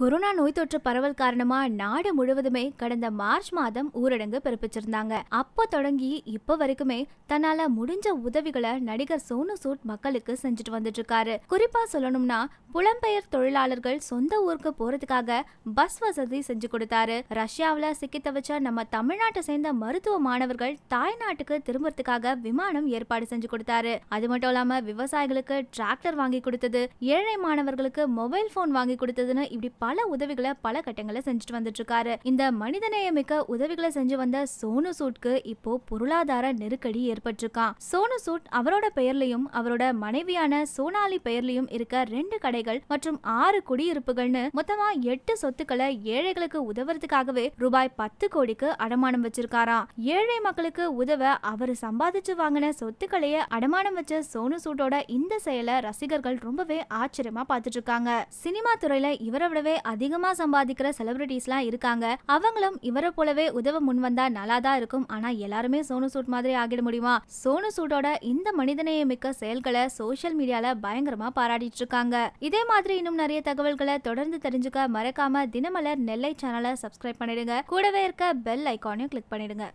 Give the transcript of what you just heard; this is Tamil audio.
கொரோனா நோய் தொற்று பரவல் காரணமா நாடு முழுவதுமே கடந்த மார்ச் மாதம் ஊரடங்கு பிறப்பிச்சிருந்தாங்க அப்போ தொடங்கி இப்போ வரைக்குமே தன்னால முடிஞ்ச உதவிகளை நடிகர் சோனு சூட் மக்களுக்கு செஞ்சுட்டு வந்துட்டு இருக்காரு குறிப்பா சொல்லணும்னா புலம்பெயர் தொழிலாளர்கள் சொந்த ஊருக்கு போறதுக்காக பஸ் வசதி செஞ்சு கொடுத்தாரு ரஷ்யாவில சிக்கி தவிச்ச நம்ம தமிழ்நாட்டை சேர்ந்த மருத்துவ மாணவர்கள் தாய்நாட்டுக்கு திரும்புறதுக்காக விமானம் ஏற்பாடு செஞ்சு கொடுத்தாரு அது மட்டும் இல்லாம விவசாயிகளுக்கு டிராக்டர் வாங்கி கொடுத்தது ஏழை மாணவர்களுக்கு மொபைல் போன் வாங்கி கொடுத்ததுன்னு இப்படி பல உதவிகளை பல கட்டங்களை செஞ்சுட்டு வந்துட்டு இருக்காரு இந்த மனிதநேயமிக்க உதவிகளை செஞ்சு வந்த சோனு சூட்க்கு இப்போ பொருளாதார நெருக்கடி ஏற்பட்டிருக்கான் சோனு சூட் அவரோட பெயர்லயும் அவரோட மனைவியான சோனாலி பெயர்லயும் இருக்க ரெண்டு கடைகள் மற்றும் ஆறு குடியிருப்புகள்னு மொத்தமா எட்டு சொத்துக்களை ஏழைகளுக்கு உதவுறதுக்காகவே ரூபாய் பத்து கோடிக்கு அடமானம் வச்சிருக்காராம் ஏழை மக்களுக்கு உதவ அவர் சம்பாதிச்சு வாங்கின சொத்துக்களையே அடமானம் வச்ச சோனு சூட்டோட இந்த செயலை ரசிகர்கள் ரொம்பவே ஆச்சரியமா பார்த்துட்டு இருக்காங்க சினிமா துறையில இவரை விடவே அதிகமா சம்பாதிக்கிற செலிபிரிட்டிஸ்லாம் இருக்காங்க அவங்களும் இவரை போலவே உதவ முன் வந்தா நல்லா தான் இருக்கும் ஆனா எல்லாருமே சோனு சூட் மாதிரி ஆகிட முடியுமா சோனு சூட்டோட இந்த மனிதநேய மிக்க செயல்களை சோசியல் மீடியால பயங்கரமா பாராட்டிட்டு இருக்காங்க இதே மாதிரி இன்னும் நிறைய தகவல்களை தொடர்ந்து தெரிஞ்சுக்க மறக்காம தினமலர் நெல்லை சேனலை சப்ஸ்கிரைப் பண்ணிடுங்க கூடவே இருக்க பெல் ஐக்கானையும் கிளிக் பண்ணிடுங்க